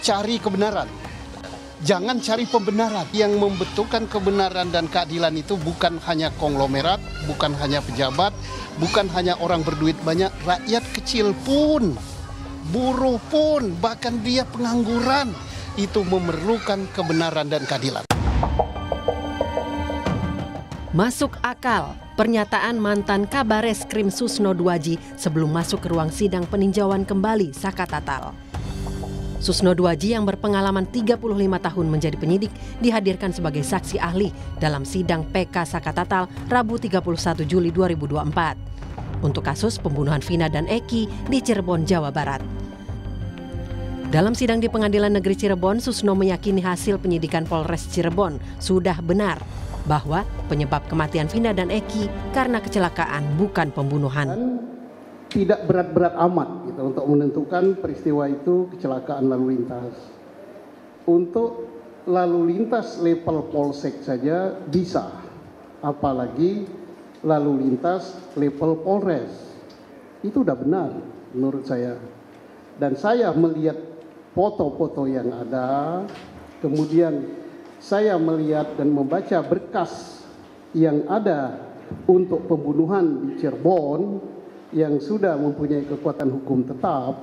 cari kebenaran. Jangan cari pembenaran. Yang membutuhkan kebenaran dan keadilan itu bukan hanya konglomerat, bukan hanya pejabat, bukan hanya orang berduit banyak, rakyat kecil pun, buruh pun, bahkan dia pengangguran, itu memerlukan kebenaran dan keadilan. Masuk akal pernyataan mantan Kabares Krim Susno Duwaji sebelum masuk ke ruang sidang peninjauan kembali Saka Tatal. Susno Duaji yang berpengalaman 35 tahun menjadi penyidik dihadirkan sebagai saksi ahli dalam sidang PK Sakatatal Rabu 31 Juli 2024 untuk kasus pembunuhan Vina dan Eki di Cirebon, Jawa Barat. Dalam sidang di Pengadilan Negeri Cirebon, Susno meyakini hasil penyidikan Polres Cirebon sudah benar bahwa penyebab kematian Vina dan Eki karena kecelakaan bukan pembunuhan. Tidak berat-berat amat untuk menentukan peristiwa itu kecelakaan lalu lintas. Untuk lalu lintas level polsek saja bisa, apalagi lalu lintas level polres. Itu sudah benar menurut saya. Dan saya melihat foto-foto yang ada, kemudian saya melihat dan membaca berkas yang ada untuk pembunuhan di Cirebon yang sudah mempunyai kekuatan hukum tetap,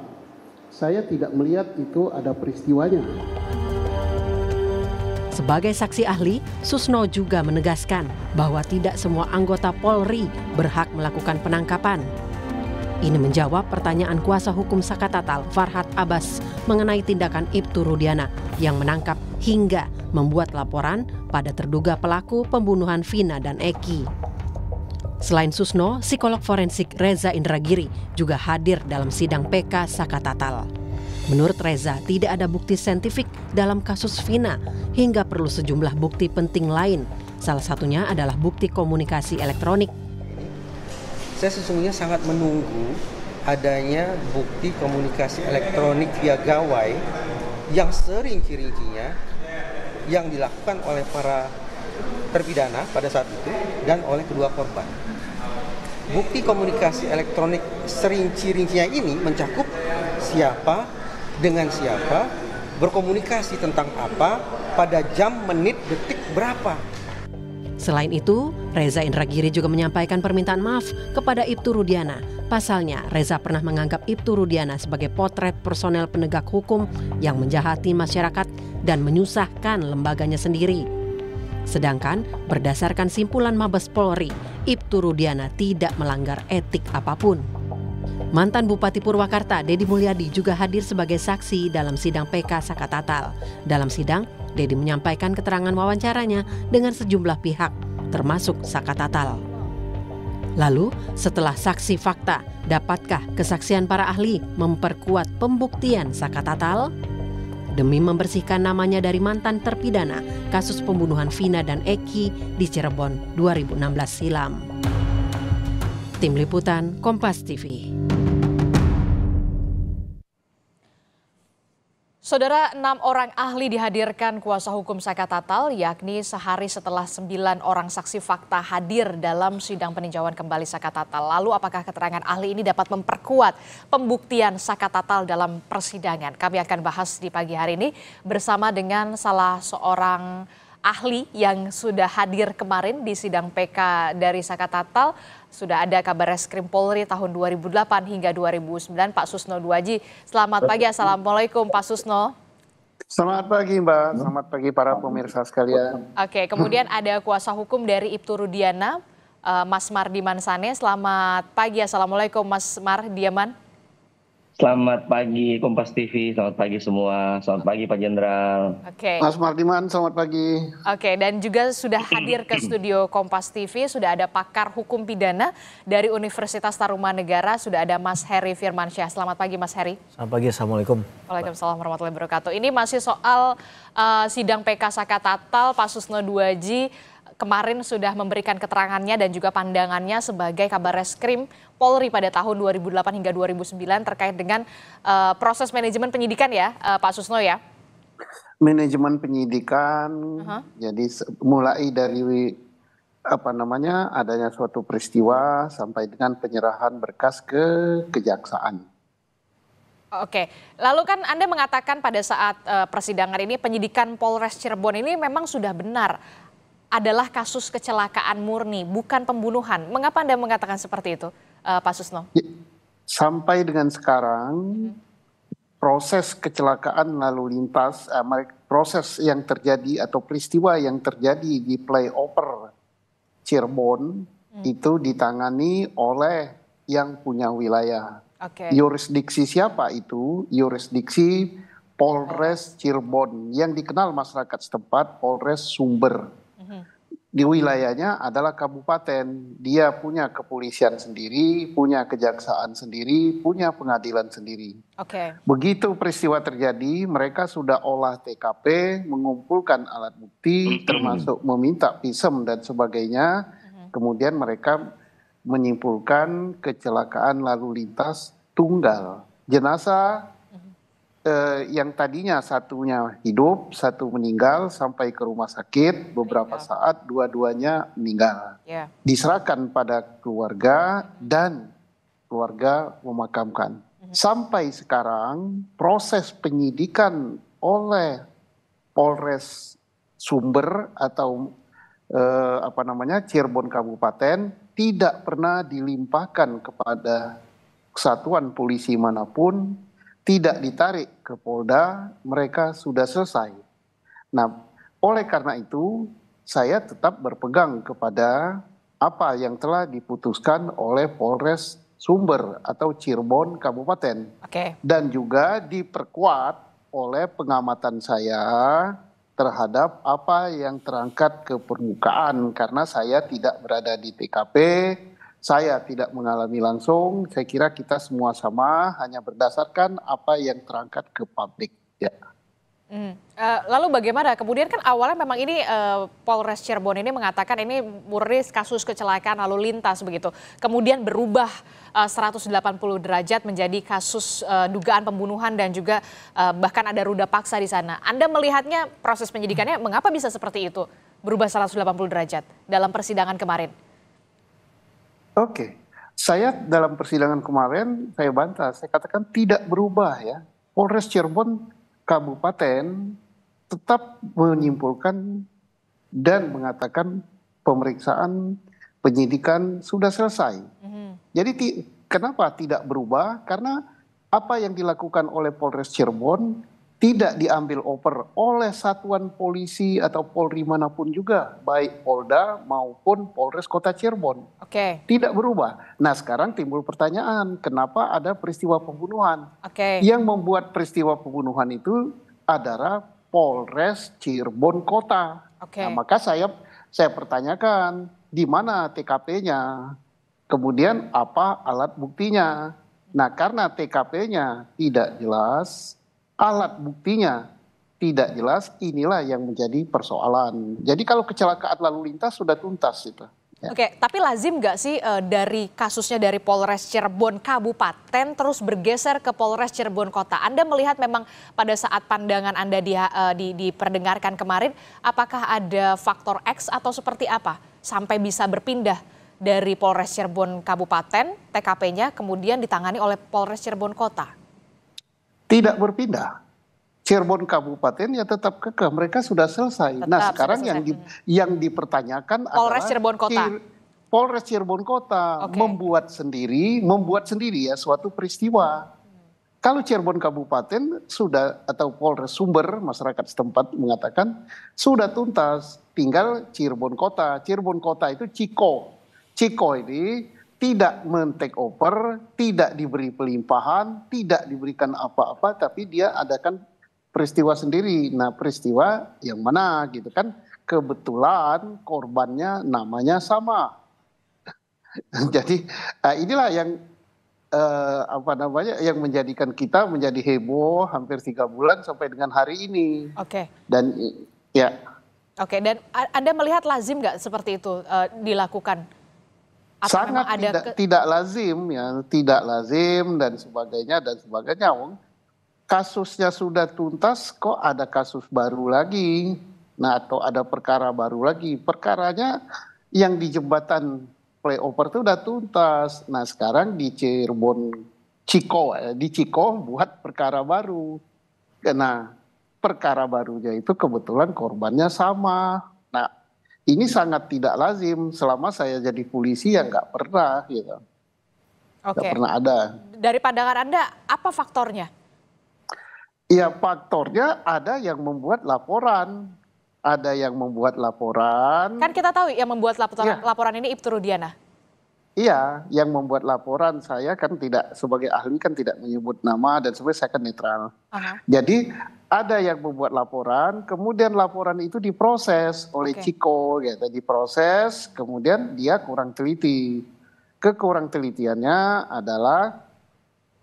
saya tidak melihat itu ada peristiwanya. Sebagai saksi ahli, Susno juga menegaskan bahwa tidak semua anggota Polri berhak melakukan penangkapan. Ini menjawab pertanyaan kuasa hukum Saka Tatal Farhad Abbas mengenai tindakan Ibtu Rudiana yang menangkap hingga membuat laporan pada terduga pelaku pembunuhan Vina dan Eki. Selain Susno, psikolog forensik Reza Indragiri juga hadir dalam sidang PK Saka Tatal. Menurut Reza, tidak ada bukti saintifik dalam kasus Vina hingga perlu sejumlah bukti penting lain. Salah satunya adalah bukti komunikasi elektronik. Saya sesungguhnya sangat menunggu adanya bukti komunikasi elektronik via gawai yang sering kirinya yang dilakukan oleh para terpidana pada saat itu dan oleh kedua korban. Bukti komunikasi elektronik serinci-rincinya ini mencakup siapa dengan siapa, berkomunikasi tentang apa, pada jam, menit, detik berapa. Selain itu, Reza Indragiri juga menyampaikan permintaan maaf kepada Ibtu Rudiana. Pasalnya, Reza pernah menganggap Ibtu Rudiana sebagai potret personel penegak hukum yang menjahati masyarakat dan menyusahkan lembaganya sendiri. Sedangkan berdasarkan simpulan Mabes Polri, Ibtu Rudiana tidak melanggar etik apapun. Mantan Bupati Purwakarta Dedi Mulyadi juga hadir sebagai saksi dalam sidang PK Saka Tatal Dalam sidang, Dedi menyampaikan keterangan wawancaranya dengan sejumlah pihak, termasuk Saka Tatal Lalu, setelah saksi fakta, dapatkah kesaksian para ahli memperkuat pembuktian Saka Tatal demi membersihkan namanya dari mantan terpidana kasus pembunuhan Vina dan Eki di Cirebon 2016 silam. Tim Liputan Kompas TV. Saudara, enam orang ahli dihadirkan kuasa hukum Saka Tatal, yakni sehari setelah sembilan orang saksi fakta hadir dalam sidang peninjauan kembali Saka Tatal. Lalu apakah keterangan ahli ini dapat memperkuat pembuktian Saka Tatal dalam persidangan? Kami akan bahas di pagi hari ini bersama dengan salah seorang ahli yang sudah hadir kemarin di sidang PK dari Saka Tatal sudah ada kabar reskrim Polri tahun 2008 hingga 2009 Pak Susno Duaji. Selamat pagi, Assalamualaikum Pak Susno. Selamat pagi Mbak, selamat pagi para pemirsa sekalian. Oke, kemudian ada kuasa hukum dari Ibtu Rudiana, eh, Mas Mardiman Sane. Selamat pagi, Assalamualaikum Mas Mardiman Selamat pagi Kompas TV, selamat pagi semua, selamat pagi Pak Jenderal. Oke. Okay. Mas Martiman, selamat pagi. Oke, okay, dan juga sudah hadir ke studio Kompas TV, sudah ada pakar hukum pidana dari Universitas Taruman Negara, sudah ada Mas Heri Firmansyah. Selamat pagi Mas Heri. Selamat pagi, Assalamualaikum. Waalaikumsalam warahmatullahi wabarakatuh. Ini masih soal uh, sidang PK Saka Tatal, Pak Susno 2G, kemarin sudah memberikan keterangannya dan juga pandangannya sebagai kabar reskrim Polri pada tahun 2008 hingga 2009 terkait dengan uh, proses manajemen penyidikan ya uh, Pak Susno ya? Manajemen penyidikan, uh -huh. jadi mulai dari apa namanya adanya suatu peristiwa sampai dengan penyerahan berkas ke kejaksaan. Oke, lalu kan Anda mengatakan pada saat eh, persidangan ini penyidikan Polres Cirebon ini memang sudah benar adalah kasus kecelakaan murni, bukan pembunuhan. Mengapa Anda mengatakan seperti itu, uh, Pak Susno? Ya, sampai dengan sekarang, proses kecelakaan lalu lintas, uh, proses yang terjadi atau peristiwa yang terjadi di playoper Cirebon hmm. itu ditangani oleh yang punya wilayah. Okay. Yurisdiksi siapa itu? Yurisdiksi Polres Cirebon yang dikenal masyarakat setempat Polres Sumber di wilayahnya adalah kabupaten. Dia punya kepolisian sendiri, punya kejaksaan sendiri, punya pengadilan sendiri. Okay. Begitu peristiwa terjadi, mereka sudah olah TKP, mengumpulkan alat bukti, hmm. termasuk meminta pisem dan sebagainya. Hmm. Kemudian mereka menyimpulkan kecelakaan lalu lintas tunggal. Jenazah eh, yang tadinya satunya hidup, satu meninggal sampai ke rumah sakit, beberapa iya. saat dua-duanya meninggal. Yeah. Diserahkan pada keluarga dan keluarga memakamkan. Mhm. Sampai sekarang proses penyidikan oleh Polres Sumber atau eh, apa namanya Cirebon Kabupaten tidak pernah dilimpahkan kepada kesatuan polisi manapun, tidak ditarik ke Polda, mereka sudah selesai. Nah, oleh karena itu saya tetap berpegang kepada apa yang telah diputuskan oleh Polres Sumber atau Cirebon Kabupaten. Okay. Dan juga diperkuat oleh pengamatan saya terhadap apa yang terangkat ke permukaan karena saya tidak berada di TKP, saya tidak mengalami langsung. Saya kira kita semua sama, hanya berdasarkan apa yang terangkat ke publik. Ya. Hmm. Uh, lalu bagaimana? Kemudian kan awalnya memang ini uh, Polres Cirebon ini mengatakan ini murni kasus kecelakaan lalu lintas begitu. Kemudian berubah eh, uh, 180 derajat menjadi kasus uh, dugaan pembunuhan dan juga uh, bahkan ada ruda paksa di sana. Anda melihatnya proses penyidikannya mengapa bisa seperti itu? Berubah 180 derajat dalam persidangan kemarin okay. saya dalam persidangan kemarin saya bantah, saya katakan tidak berubah ya. Polres Cirebon kabupaten tetap menyimpulkan dan mengatakan pemeriksaan penyidikan sudah selesai. Mm-hmm. Jadi kenapa tidak berubah? Karena apa yang dilakukan oleh Polres Cirebon tidak diambil over oleh satuan polisi atau polri manapun juga, baik Polda maupun Polres Kota Cirebon. Oke. Okay. Tidak berubah. Nah sekarang timbul pertanyaan, kenapa ada peristiwa pembunuhan? Oke. Okay. Yang membuat peristiwa pembunuhan itu adalah Polres Cirebon Kota. Oke. Okay. Nah maka saya saya pertanyakan di mana TKP-nya, kemudian apa alat buktinya. Nah karena TKP-nya tidak jelas, alat buktinya tidak jelas, inilah yang menjadi persoalan. Jadi kalau kecelakaan lalu lintas sudah tuntas itu. Ya. Oke, tapi lazim gak sih e, dari kasusnya dari Polres Cirebon Kabupaten terus bergeser ke Polres Cirebon Kota? Anda melihat memang pada saat pandangan Anda di, e, di, diperdengarkan kemarin, apakah ada faktor X atau seperti apa sampai bisa berpindah dari Polres Cirebon Kabupaten TKP-nya kemudian ditangani oleh Polres Cirebon Kota? tidak berpindah. Cirebon kabupaten ya tetap kekeh. Mereka sudah selesai. Tetap, nah sekarang selesai. yang di, yang dipertanyakan Polres adalah Cirebon Kota. Cir, Polres Cirebon Kota okay. membuat sendiri, membuat sendiri ya suatu peristiwa. Kalau Cirebon Kabupaten sudah atau Polres Sumber masyarakat setempat mengatakan sudah tuntas, tinggal Cirebon Kota. Cirebon Kota itu Ciko. Ciko ini tidak men-take over, tidak diberi pelimpahan, tidak diberikan apa-apa, tapi dia adakan peristiwa sendiri. Nah, peristiwa yang mana gitu kan? Kebetulan korbannya namanya sama. Jadi eh, inilah yang eh, apa namanya yang menjadikan kita menjadi heboh hampir tiga bulan sampai dengan hari ini. Oke. Okay. Dan ya. Oke. Okay, dan Anda melihat lazim nggak seperti itu eh, dilakukan? Apa sangat ada tidak, ke... tidak lazim ya, tidak lazim dan sebagainya dan sebagainya. Wong kasusnya sudah tuntas kok ada kasus baru lagi. Nah, atau ada perkara baru lagi. Perkaranya yang di jembatan playover itu sudah tuntas. Nah, sekarang di Cirebon Ciko eh, di Ciko buat perkara baru. Nah, perkara barunya itu kebetulan korbannya sama ini sangat tidak lazim selama saya jadi polisi yang nggak pernah gitu. Oke. Okay. pernah ada. Dari pandangan Anda apa faktornya? Ya faktornya ada yang membuat laporan, ada yang membuat laporan. Kan kita tahu yang membuat laporan, ya. laporan ini Ibtu Rudiana. Iya, yang membuat laporan saya kan tidak sebagai ahli kan tidak menyebut nama dan sebenarnya saya kan netral. Aha. Jadi ada yang membuat laporan, kemudian laporan itu diproses oleh okay. Ciko, gitu, diproses, kemudian dia kurang teliti. Kekurang telitiannya adalah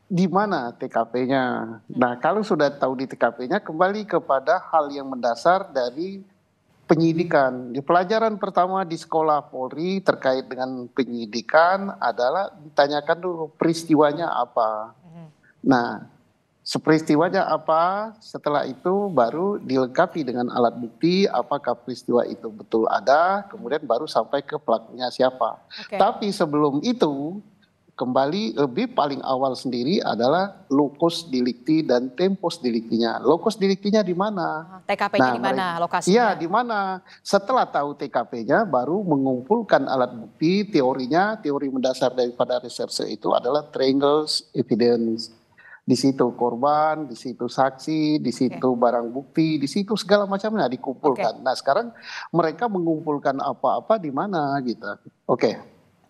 di mana TKP-nya. Hmm. Nah, kalau sudah tahu di TKP-nya, kembali kepada hal yang mendasar dari penyidikan. Di pelajaran pertama di sekolah Polri terkait dengan penyidikan adalah ditanyakan dulu peristiwanya apa. Hmm. Nah, Seperistiwanya apa? Setelah itu baru dilengkapi dengan alat bukti apakah peristiwa itu betul ada, kemudian baru sampai ke pelakunya siapa. Okay. Tapi sebelum itu kembali lebih paling awal sendiri adalah lokus delikti dan tempus deliktinya. Lokus deliktinya di mana? Ah, TKP-nya nah, di mana lokasinya? Iya, di mana. Setelah tahu TKP-nya baru mengumpulkan alat bukti, teorinya, teori mendasar daripada resepsi itu adalah triangles evidence di situ korban, di situ saksi, di situ okay. barang bukti, di situ segala macamnya dikumpulkan. Okay. Nah, sekarang mereka mengumpulkan apa-apa di mana gitu. Oke. Okay.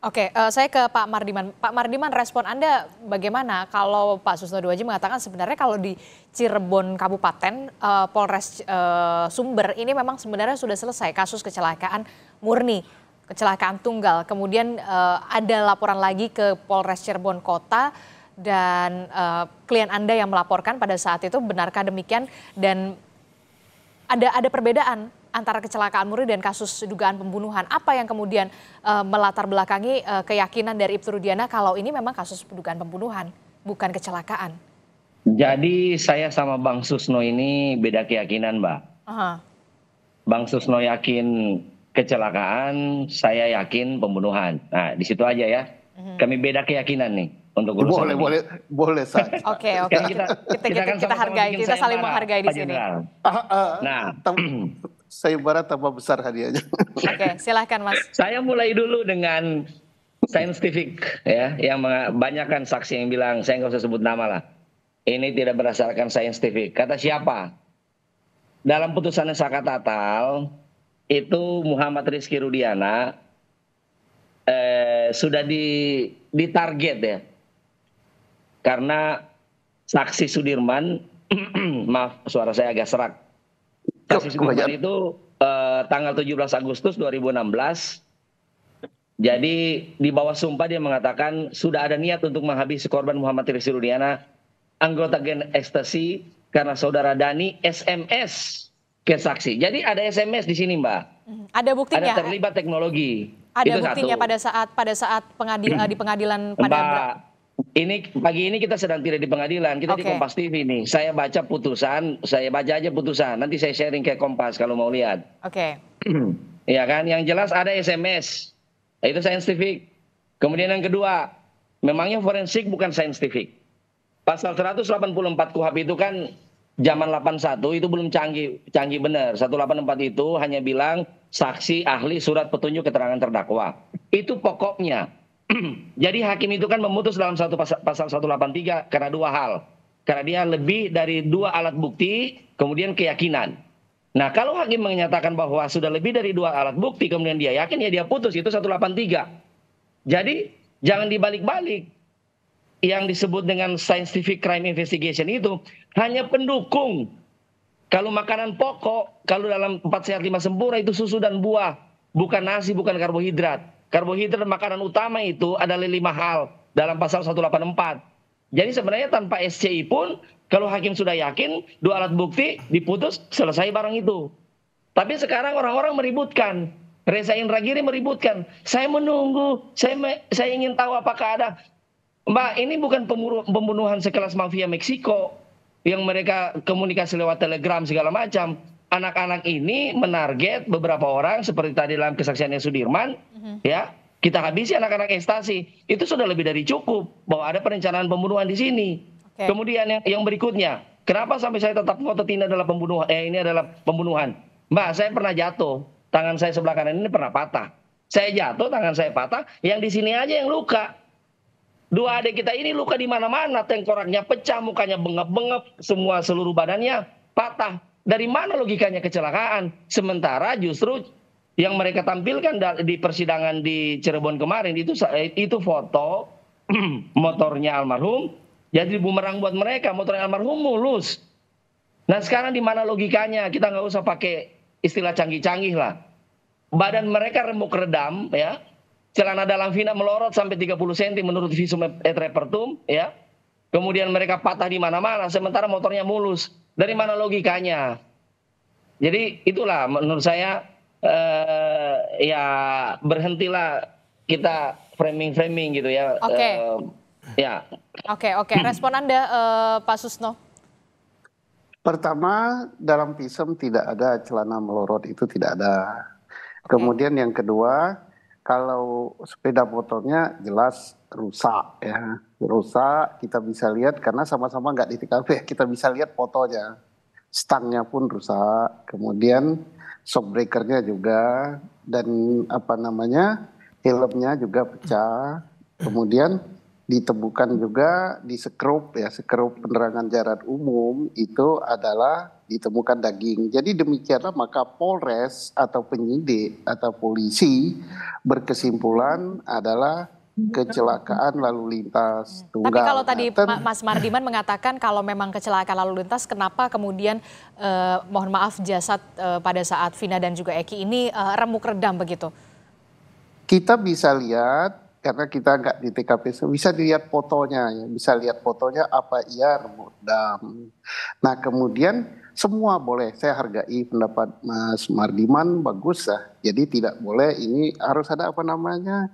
Oke, okay, uh, eh, saya ke Pak Mardiman. Pak Mardiman, respon Anda bagaimana kalau Pak Susno Duwaji mengatakan sebenarnya kalau di Cirebon Kabupaten, uh, Polres uh, Sumber ini memang sebenarnya sudah selesai kasus kecelakaan murni, kecelakaan tunggal. Kemudian uh, ada laporan lagi ke Polres Cirebon Kota dan uh, klien Anda yang melaporkan pada saat itu benarkah demikian dan ada ada perbedaan antara kecelakaan Muri dan kasus dugaan pembunuhan apa yang kemudian uh, melatar belakangi uh, keyakinan dari Ibtu Rudiana kalau ini memang kasus dugaan pembunuhan bukan kecelakaan. Jadi saya sama Bang Susno ini beda keyakinan, Mbak. uh-huh. Bang Susno yakin kecelakaan, saya yakin pembunuhan. Nah, di situ aja ya. Mhm. Kami beda keyakinan nih untuk urusan boleh, ini. boleh, boleh saja. Oke, oke. Kita, kita, kita, kita, kita kan hargai, kita saling menghargai di sini. Ah, ah, ah. Nah, saya barat tambah besar hadiahnya. Oke, silahkan Mas. Saya mulai dulu dengan scientific ya, yang banyakkan saksi yang bilang, saya nggak usah sebut nama lah. Ini tidak berdasarkan scientific. Kata siapa? Dalam putusannya Tatal itu Muhammad Rizky Rudiana eh, sudah di, ditarget ya karena saksi Sudirman maaf suara saya agak serak. Saksi Sudirman itu eh, tanggal 17 Agustus 2016 jadi di bawah sumpah dia mengatakan sudah ada niat untuk menghabisi korban Muhammad Rizky Rudiana anggota Gen Ekstasi karena saudara Dani SMS ke saksi. Jadi ada SMS di sini, Mbak. Hmm, ada buktinya. Ada terlibat teknologi. Ada Itu buktinya satu. pada saat pada saat pengadil di pengadilan pada Mbak, ini pagi ini kita sedang tidak di pengadilan, kita okay. di Kompas TV nih. Saya baca putusan, saya baca aja putusan. Nanti saya sharing ke Kompas kalau mau lihat. Oke. Okay. ya kan, yang jelas ada SMS. Nah, itu saintifik. Kemudian yang kedua, memangnya forensik bukan saintifik. Pasal 184 KUHP itu kan zaman 81 itu belum canggih canggih benar. 184 itu hanya bilang saksi, ahli, surat petunjuk keterangan terdakwa. Itu pokoknya. Jadi hakim itu kan memutus dalam satu pasal, pasal 183 karena dua hal. Karena dia lebih dari dua alat bukti, kemudian keyakinan. Nah, kalau hakim menyatakan bahwa sudah lebih dari dua alat bukti, kemudian dia yakin, ya dia putus. Itu 183. Jadi, jangan dibalik-balik. Yang disebut dengan scientific crime investigation itu hanya pendukung. Kalau makanan pokok, kalau dalam empat sehat lima sempurna itu susu dan buah. Bukan nasi, bukan karbohidrat. Karbohidrat makanan utama itu adalah lima hal dalam pasal 184. Jadi sebenarnya tanpa SCI pun kalau hakim sudah yakin dua alat bukti diputus selesai barang itu. Tapi sekarang orang-orang meributkan. Reza Indragiri meributkan. Saya menunggu, saya me, saya ingin tahu apakah ada Mbak, ini bukan pembunuhan sekelas mafia Meksiko yang mereka komunikasi lewat telegram segala macam. Anak-anak ini menarget beberapa orang seperti tadi dalam kesaksiannya Sudirman ya kita habisi anak-anak instansi itu sudah lebih dari cukup bahwa ada perencanaan pembunuhan di sini. Okay. Kemudian yang, yang berikutnya, kenapa sampai saya tetap ngotot ini adalah pembunuhan? Eh ini adalah pembunuhan. Mbak, saya pernah jatuh, tangan saya sebelah kanan ini pernah patah. Saya jatuh, tangan saya patah. Yang di sini aja yang luka. Dua adik kita ini luka di mana-mana, tengkoraknya pecah, mukanya bengep-bengep, semua seluruh badannya patah. Dari mana logikanya kecelakaan? Sementara justru yang mereka tampilkan di persidangan di Cirebon kemarin itu itu foto motornya almarhum jadi bumerang buat mereka motornya almarhum mulus nah sekarang di mana logikanya kita nggak usah pakai istilah canggih-canggih lah badan mereka remuk redam ya celana dalam Vina melorot sampai 30 cm menurut visum et repertum ya kemudian mereka patah di mana-mana sementara motornya mulus dari mana logikanya jadi itulah menurut saya uh, ya berhentilah kita framing-framing gitu ya. Oke. Okay. Uh, eh, ya. Oke, okay, oke. Okay. Respon Anda uh, Pak Susno. Pertama, dalam pisem tidak ada celana melorot itu tidak ada. Okay. Kemudian yang kedua, kalau sepeda motornya jelas rusak ya, rusak kita bisa lihat karena sama-sama nggak di TKP, kita bisa lihat fotonya. Stangnya pun rusak. Kemudian Shock breakernya juga dan apa namanya helmnya juga pecah kemudian ditemukan juga di sekrup ya sekrup penerangan jarak umum itu adalah ditemukan daging jadi demikianlah maka Polres atau penyidik atau polisi berkesimpulan adalah Iya. kecelakaan lalu lintas iya. tunggal. Tapi kalau tadi kan Mas Mardiman mengatakan kalau memang kecelakaan lalu lintas, kenapa kemudian eh, mohon maaf jasad eh, pada saat Vina dan juga Eki ini eh, remuk redam begitu? Kita bisa lihat karena kita nggak di TKP, bisa dilihat fotonya ya, bisa lihat fotonya apa iya remuk redam. Nah kemudian semua boleh, saya hargai pendapat Mas Mardiman bagus lah. Jadi tidak boleh ini harus ada apa namanya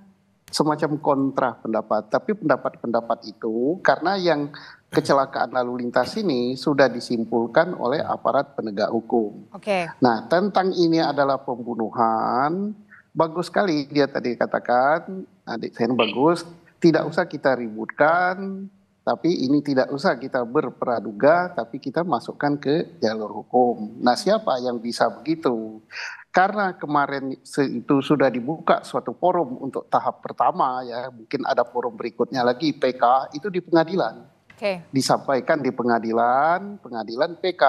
semacam kontra pendapat. Tapi pendapat-pendapat itu karena yang kecelakaan lalu lintas ini sudah disimpulkan oleh aparat penegak hukum. Oke. Okay. Nah, tentang ini adalah pembunuhan. Bagus sekali dia tadi katakan, adik saya bagus. Tidak usah kita ributkan, tapi ini tidak usah kita berperaduga, tapi kita masukkan ke jalur hukum. Nah, siapa yang bisa begitu? karena kemarin itu sudah dibuka suatu forum untuk tahap pertama ya mungkin ada forum berikutnya lagi PK itu di pengadilan okay. disampaikan di pengadilan pengadilan PK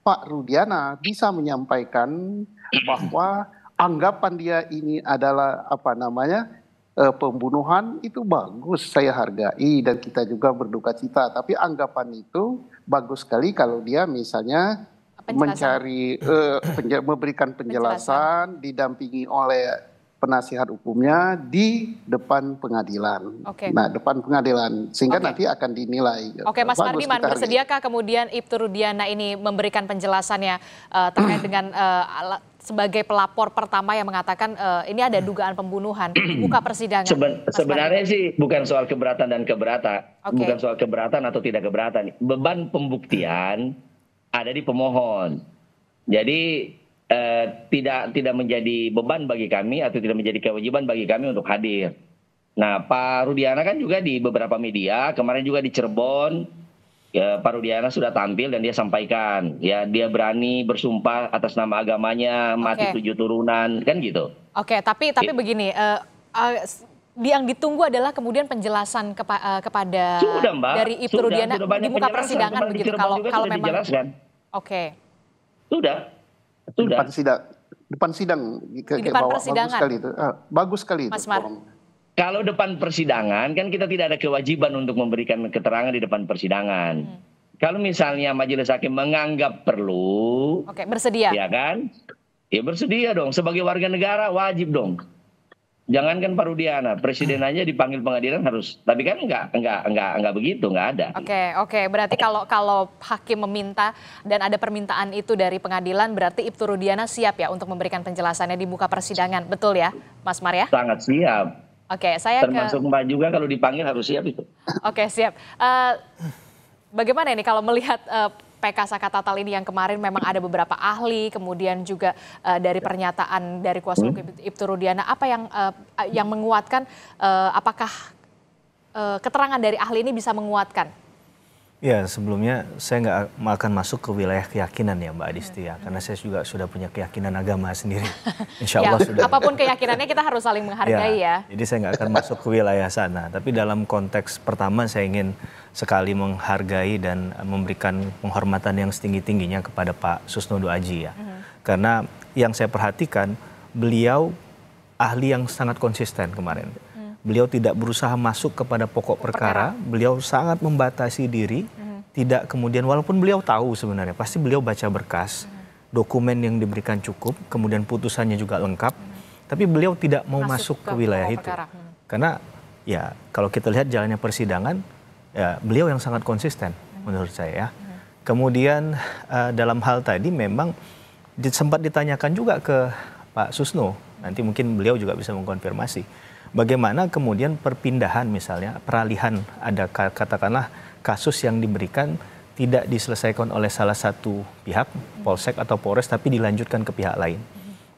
Pak Rudiana bisa menyampaikan bahwa anggapan dia ini adalah apa namanya e, pembunuhan itu bagus saya hargai dan kita juga berduka cita tapi anggapan itu bagus sekali kalau dia misalnya mencari eh, penj memberikan penjelasan, penjelasan didampingi oleh penasihat hukumnya di depan pengadilan. Okay. Nah, depan pengadilan sehingga okay. nanti akan dinilai. Oke, okay, Mas Ardiman, bersediakah kemudian Ibtu Rudiana ini memberikan penjelasannya uh, terkait dengan uh, sebagai pelapor pertama yang mengatakan uh, ini ada dugaan pembunuhan, buka persidangan. Seben, Mas sebenarnya Mardiman. sih bukan soal keberatan dan keberatan, okay. bukan soal keberatan atau tidak keberatan. Beban pembuktian ada di pemohon. Jadi eh, tidak tidak menjadi beban bagi kami atau tidak menjadi kewajiban bagi kami untuk hadir. Nah, Pak Rudiana kan juga di beberapa media kemarin juga di Cirebon ya, Pak Rudiana sudah tampil dan dia sampaikan ya dia berani bersumpah atas nama agamanya mati okay. tujuh turunan kan gitu. Oke, okay, tapi tapi iya. begini. Uh... Uh, yang ditunggu adalah kemudian penjelasan kepa, uh, kepada sudah, Mbak. dari Ibnu Rudiana di muka persidangan begitu kalau kalau memang Oke. Okay. Sudah. Sudah. Depan sidang depan sidang di depan bawah. persidangan. Bagus sekali itu. Ah, bagus sekali Mas Mar kalau depan persidangan kan kita tidak ada kewajiban untuk memberikan keterangan di depan persidangan. Hmm. Kalau misalnya majelis hakim menganggap perlu, oke, okay, bersedia. Ya kan? Ya bersedia dong sebagai warga negara wajib dong jangankan Parudiana, presiden aja dipanggil pengadilan harus. Tapi kan enggak enggak enggak enggak begitu, enggak ada. Oke, okay, oke. Okay. Berarti kalau kalau hakim meminta dan ada permintaan itu dari pengadilan berarti Ibtu Rudiana siap ya untuk memberikan penjelasannya di muka persidangan. Betul ya, Mas Maria? Ya? Sangat siap. Oke, okay, saya termasuk ke... Mbak juga kalau dipanggil harus siap itu. Oke, okay, siap. Uh, bagaimana ini kalau melihat uh, PK Tatal ini yang kemarin memang ada beberapa ahli, kemudian juga uh, dari ya. pernyataan dari kuasa hukum hmm. Ibtu Rudiana, apa yang uh, yang menguatkan? Uh, apakah uh, keterangan dari ahli ini bisa menguatkan? Ya, sebelumnya saya nggak akan masuk ke wilayah keyakinan ya Mbak Adisti ya, iya. karena saya juga sudah punya keyakinan agama sendiri. Insya Allah ya, sudah. Apapun keyakinannya kita harus saling menghargai ya. ya. Jadi saya nggak akan masuk ke wilayah sana, tapi dalam konteks pertama saya ingin sekali menghargai dan memberikan penghormatan yang setinggi-tingginya kepada Pak Susnodo Aji ya. Mm-hmm. Karena yang saya perhatikan beliau ahli yang sangat konsisten kemarin Beliau tidak berusaha masuk kepada pokok perkara, beliau sangat membatasi diri, mhm. tidak kemudian walaupun beliau tahu sebenarnya, pasti beliau baca berkas, mhm. dokumen yang diberikan cukup, kemudian putusannya juga lengkap, mhm. tapi beliau tidak mau masuk, masuk ke, ke wilayah itu. Karena ya kalau kita lihat jalannya persidangan, ya beliau yang sangat konsisten menurut saya ya. Kemudian uh, dalam hal tadi memang sempat ditanyakan juga ke Pak Susno, nanti mungkin beliau juga bisa mengkonfirmasi Bagaimana kemudian perpindahan misalnya peralihan ada katakanlah kasus yang diberikan tidak diselesaikan oleh salah satu pihak polsek atau polres tapi dilanjutkan ke pihak lain.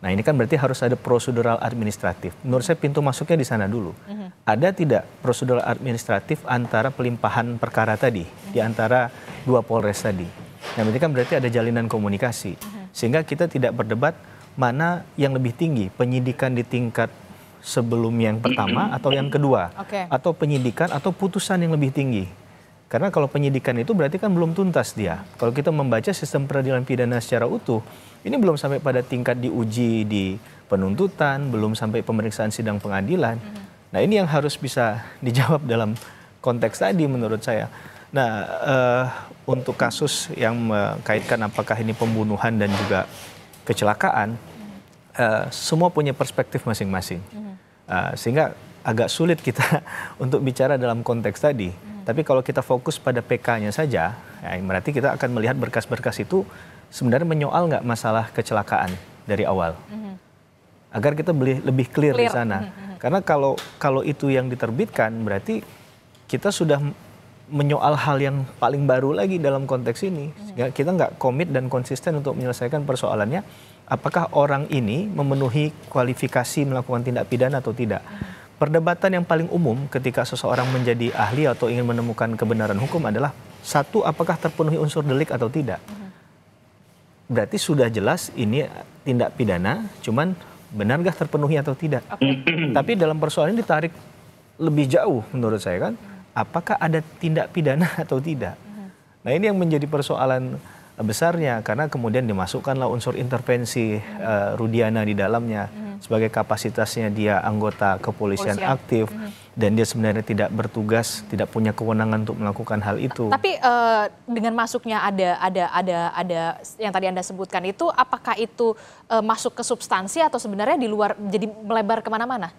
Nah ini kan berarti harus ada prosedural administratif. Menurut saya pintu masuknya di sana dulu. Mhm. Ada tidak prosedural administratif antara pelimpahan perkara tadi di mhm. antara dua polres tadi. Nah berarti kan berarti ada jalinan komunikasi mhm. sehingga kita tidak berdebat mana yang lebih tinggi penyidikan di tingkat sebelum yang pertama atau yang kedua okay. atau penyidikan atau putusan yang lebih tinggi. Karena kalau penyidikan itu berarti kan belum tuntas dia. Kalau kita membaca sistem peradilan pidana secara utuh, ini belum sampai pada tingkat diuji di penuntutan, belum sampai pemeriksaan sidang pengadilan. Mm-hmm. Nah, ini yang harus bisa dijawab dalam konteks tadi menurut saya. Nah, uh, untuk kasus yang mengkaitkan apakah ini pembunuhan dan juga kecelakaan, uh, semua punya perspektif masing-masing. Mm Ah, sehingga agak sulit kita untuk bicara dalam konteks tadi. Hmm. Tapi kalau kita fokus pada PK-nya saja, ya, berarti kita akan melihat berkas-berkas itu sebenarnya menyoal nggak masalah kecelakaan dari awal. Hmm. Agar kita beli, lebih clear, clear di sana. Hmm, hmm, hmm. Karena kalau kalau itu yang diterbitkan berarti kita sudah menyoal hal yang paling baru lagi dalam konteks ini. Sehingga hmm. kita nggak komit dan konsisten untuk menyelesaikan persoalannya apakah orang ini memenuhi kualifikasi melakukan tindak pidana atau tidak. Perdebatan yang paling umum ketika seseorang menjadi ahli atau ingin menemukan kebenaran hukum adalah satu apakah terpenuhi unsur delik atau tidak. Berarti sudah jelas ini tindak pidana, cuman benarkah terpenuhi atau tidak. Okay. Tapi dalam persoalan ini ditarik lebih jauh menurut saya kan, apakah ada tindak pidana atau tidak. Nah ini yang menjadi persoalan besarnya karena kemudian dimasukkanlah unsur intervensi uh, Rudiana di dalamnya hmm. sebagai kapasitasnya dia anggota kepolisian Polisian. aktif hmm. dan dia sebenarnya tidak bertugas tidak punya kewenangan untuk melakukan hal itu. Tapi uh, dengan masuknya ada ada ada ada yang tadi anda sebutkan itu apakah itu uh, masuk ke substansi atau sebenarnya di luar jadi melebar kemana-mana?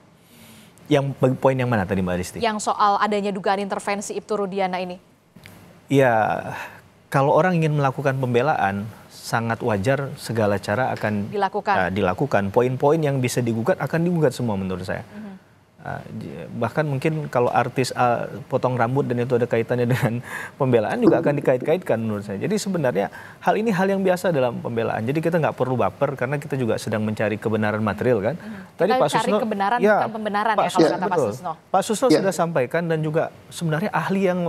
Yang poin yang mana tadi Mbak Risti? Yang soal adanya dugaan intervensi Ibtu Rudiana ini. Ya kalau orang ingin melakukan pembelaan sangat wajar segala cara akan dilakukan. Uh, dilakukan. Poin-poin yang bisa digugat akan digugat semua menurut saya. Hmm Ah, bahkan mungkin kalau artis ah, potong rambut dan itu ada kaitannya dengan pembelaan juga akan dikait-kaitkan menurut saya. Jadi sebenarnya hal ini hal yang biasa dalam pembelaan. Jadi kita nggak perlu baper karena kita juga sedang mencari kebenaran material kan. Hmm. Tadi kita Pak cari Susno, kebenaran ya, bukan pembenaran Pak, ya kalau ya, kata Pak Susno. Pak Susno ya. sudah sampaikan dan juga sebenarnya ahli yang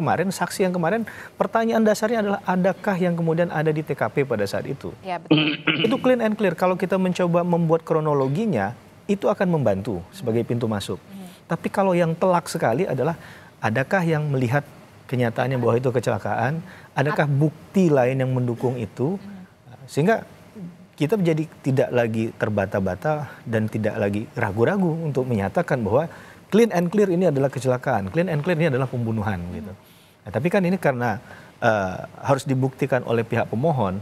kemarin saksi yang kemarin pertanyaan dasarnya adalah adakah yang kemudian ada di TKP pada saat itu. Ya, betul. itu clean and clear. Kalau kita mencoba membuat kronologinya itu akan membantu sebagai pintu masuk. Tapi kalau yang telak sekali adalah adakah yang melihat kenyataannya bahwa itu kecelakaan, adakah bukti lain yang mendukung itu sehingga kita menjadi tidak lagi terbata-bata dan tidak lagi ragu-ragu untuk menyatakan bahwa clean and clear ini adalah kecelakaan, clean and clear ini adalah pembunuhan hmm. gitu. Nah, tapi kan ini karena uh, harus dibuktikan oleh pihak pemohon,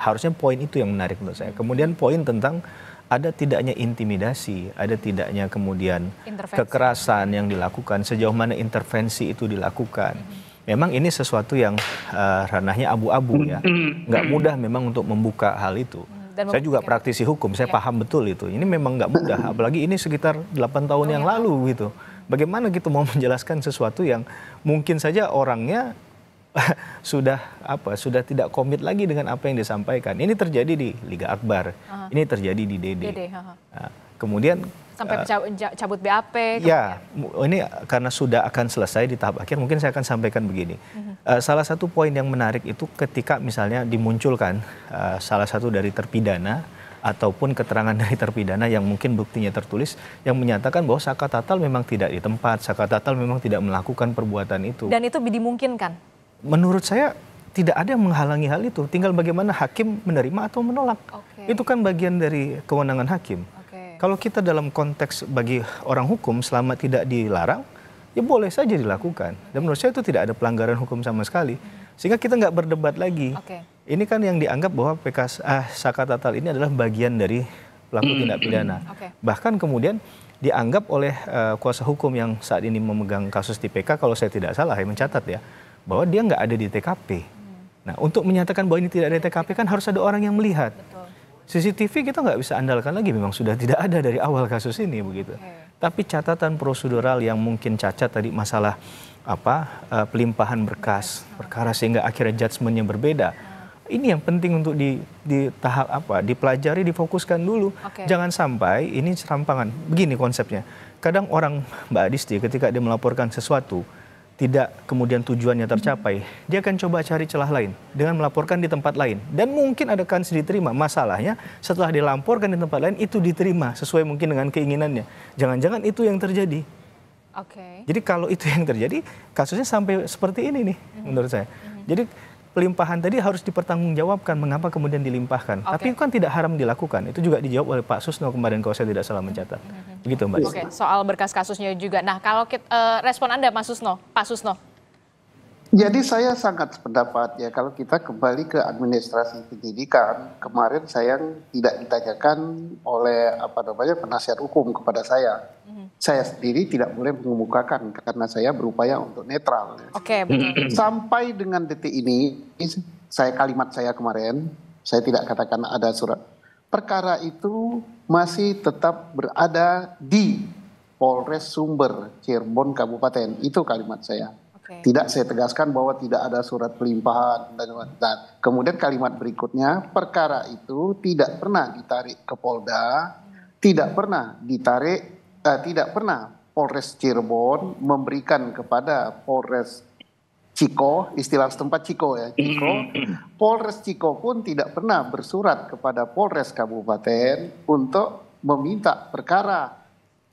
harusnya poin itu yang menarik menurut saya. Kemudian poin tentang ada tidaknya intimidasi, ada tidaknya kemudian intervensi. kekerasan yang dilakukan, sejauh mana intervensi itu dilakukan. Memang ini sesuatu yang uh, ranahnya abu-abu ya, nggak mm-hmm. mudah memang untuk membuka hal itu. Mm-hmm. Dan saya juga praktisi hukum, saya ya. paham betul itu. Ini memang nggak mudah, apalagi ini sekitar 8 tahun oh, yang ya. lalu gitu. Bagaimana gitu mau menjelaskan sesuatu yang mungkin saja orangnya sudah apa sudah tidak komit lagi dengan apa yang disampaikan. Ini terjadi di Liga Akbar, uh-huh. ini terjadi di Dede uh-huh. nah, kemudian sampai uh, cabut BAP. Ya, ini karena sudah akan selesai di tahap akhir, mungkin saya akan sampaikan begini. Uh-huh. Uh, salah satu poin yang menarik itu ketika misalnya dimunculkan uh, salah satu dari terpidana ataupun keterangan dari terpidana yang mungkin buktinya tertulis yang menyatakan bahwa Saka Tatal memang tidak di tempat, Saka Tatal memang tidak melakukan perbuatan itu. Dan itu dimungkinkan menurut saya tidak ada yang menghalangi hal itu. Tinggal bagaimana hakim menerima atau menolak. Okay. Itu kan bagian dari kewenangan hakim. Okay. Kalau kita dalam konteks bagi orang hukum selama tidak dilarang, ya boleh saja dilakukan. Dan menurut saya itu tidak ada pelanggaran hukum sama sekali. Sehingga kita nggak berdebat lagi. Okay. Ini kan yang dianggap bahwa PKS ah, eh, Saka Tatal ini adalah bagian dari pelaku tindak pidana. Okay. Bahkan kemudian dianggap oleh uh, kuasa hukum yang saat ini memegang kasus di PK kalau saya tidak salah ya mencatat ya bahwa dia nggak ada di TKP. Hmm. Nah, untuk menyatakan bahwa ini tidak ada di TKP kan harus ada orang yang melihat. CCTV kita nggak bisa andalkan lagi, memang sudah tidak ada dari awal kasus ini begitu. Tapi catatan prosedural yang mungkin cacat tadi masalah apa eh, pelimpahan berkas perkara sehingga akhirnya judgementnya berbeda hmm. ini yang penting untuk di, di tahap apa dipelajari difokuskan dulu okay. jangan sampai ini serampangan begini konsepnya kadang orang mbak Adisti ketika dia melaporkan sesuatu tidak kemudian tujuannya tercapai, dia akan coba cari celah lain dengan melaporkan di tempat lain. Dan mungkin ada kans diterima. Masalahnya setelah dilaporkan di tempat lain itu diterima sesuai mungkin dengan keinginannya. Jangan-jangan itu yang terjadi. Oke. Okay. Jadi kalau itu yang terjadi, kasusnya sampai seperti ini nih mm -hmm. menurut saya. Mm -hmm. Jadi limpahan tadi harus dipertanggungjawabkan mengapa kemudian dilimpahkan. Okay. Tapi kan tidak haram dilakukan. Itu juga dijawab oleh Pak Susno kemarin kalau saya tidak salah mencatat. Mm-hmm. Begitu Mbak. Oke, okay. soal berkas kasusnya juga. Nah, kalau kita, uh, eh, respon Anda Mas Susno, Pak Susno. Jadi saya sangat sependapat ya kalau kita kembali ke administrasi pendidikan kemarin saya tidak ditanyakan oleh apa namanya penasihat hukum kepada saya. Mm-hmm. Saya sendiri tidak boleh mengemukakan karena saya berupaya untuk netral. Oke. Okay, mm-hmm. Sampai dengan detik ini, saya kalimat saya kemarin saya tidak katakan ada surat. Perkara itu masih tetap berada di Polres Sumber, Cirebon Kabupaten. Itu kalimat saya. Tidak saya tegaskan bahwa tidak ada surat pelimpahan dan, nah, dan kemudian kalimat berikutnya perkara itu tidak pernah ditarik ke Polda, tidak pernah ditarik eh, tidak pernah Polres Cirebon memberikan kepada Polres Ciko, istilah setempat Ciko ya, Ciko. Polres Ciko pun tidak pernah bersurat kepada Polres Kabupaten untuk meminta perkara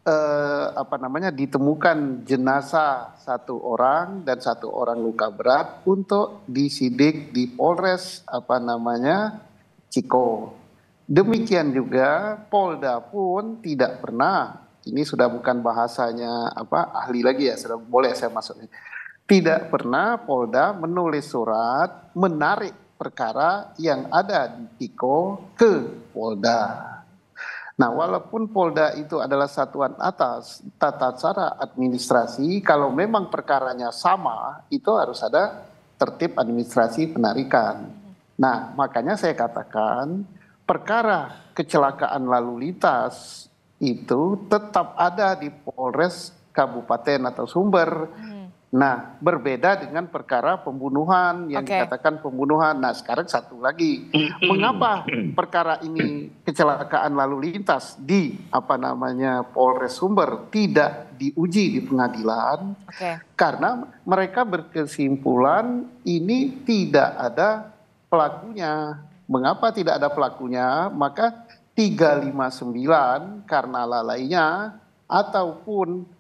eh, apa namanya ditemukan jenazah satu orang dan satu orang luka berat untuk disidik di Polres apa namanya Ciko. Demikian juga Polda pun tidak pernah ini sudah bukan bahasanya apa ahli lagi ya sudah boleh saya masuknya. Tidak pernah Polda menulis surat menarik perkara yang ada di Ciko ke Polda. Nah, walaupun Polda itu adalah satuan atas tata cara administrasi, kalau memang perkaranya sama, itu harus ada tertib administrasi penarikan. Nah, makanya saya katakan perkara kecelakaan lalu lintas itu tetap ada di Polres Kabupaten atau Sumber. Nah, berbeda dengan perkara pembunuhan yang okay. dikatakan pembunuhan. Nah, sekarang satu lagi, mengapa perkara ini kecelakaan lalu lintas di apa namanya Polres Sumber tidak diuji di pengadilan? Okay. Karena mereka berkesimpulan ini tidak ada pelakunya. Mengapa tidak ada pelakunya? Maka 359 karena lalainya ataupun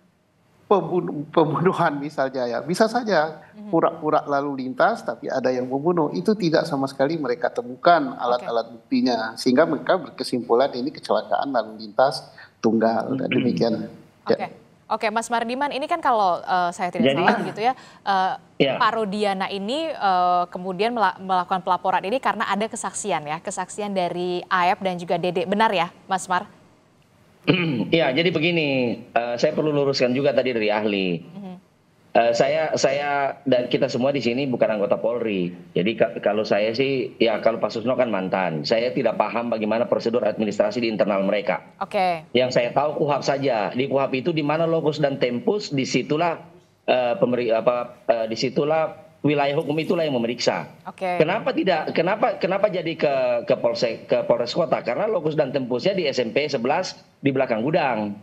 pembunuh, pembunuhan misalnya ya bisa saja pura-pura mhm. lalu lintas tapi ada yang membunuh itu tidak sama sekali mereka temukan alat-alat buktinya sehingga mereka berkesimpulan ini kecelakaan lalu lintas tunggal dan mhm. demikian. Ya. Oke. Okay. Oke, Mas Mardiman, ini kan kalau uh, saya tidak Jadi, salah gitu ya, uh, ya. Pak Rodiana ini uh, kemudian melakukan pelaporan ini karena ada kesaksian ya, kesaksian dari AF dan juga Dede, benar ya, Mas Mar? Iya, jadi begini, uh, saya perlu luruskan juga tadi dari ahli. Uh, saya saya dan kita semua di sini bukan anggota Polri. Jadi ka kalau saya sih ya kalau Pak Susno kan mantan, saya tidak paham bagaimana prosedur administrasi di internal mereka. Oke. Okay. Yang saya tahu KUHAP saja. Di KUHAP itu di mana lokus dan tempus disitulah uh, pemberi apa uh, disitulah wilayah hukum itulah yang memeriksa. Okay. Kenapa tidak? Kenapa kenapa jadi ke ke Polsek ke Polres Kota? Karena lokus dan tempusnya di SMP 11 di belakang gudang.